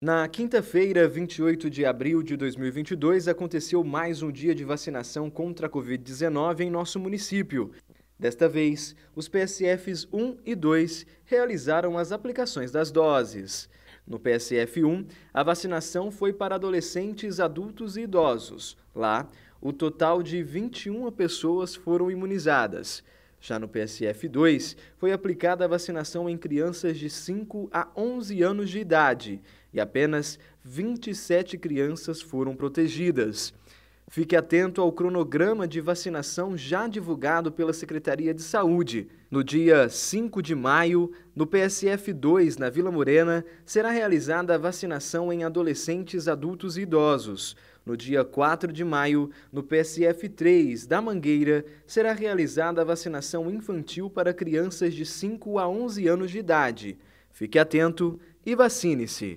Na quinta-feira, 28 de abril de 2022, aconteceu mais um dia de vacinação contra a Covid-19 em nosso município. Desta vez, os PSFs 1 e 2 realizaram as aplicações das doses. No PSF 1, a vacinação foi para adolescentes, adultos e idosos. Lá, o total de 21 pessoas foram imunizadas. Já no PSF 2, foi aplicada a vacinação em crianças de 5 a 11 anos de idade e apenas 27 crianças foram protegidas. Fique atento ao cronograma de vacinação já divulgado pela Secretaria de Saúde. No dia 5 de maio, no PSF 2, na Vila Morena, será realizada a vacinação em adolescentes, adultos e idosos. No dia 4 de maio, no PSF 3, da Mangueira, será realizada a vacinação infantil para crianças de 5 a 11 anos de idade. Fique atento e vacine-se!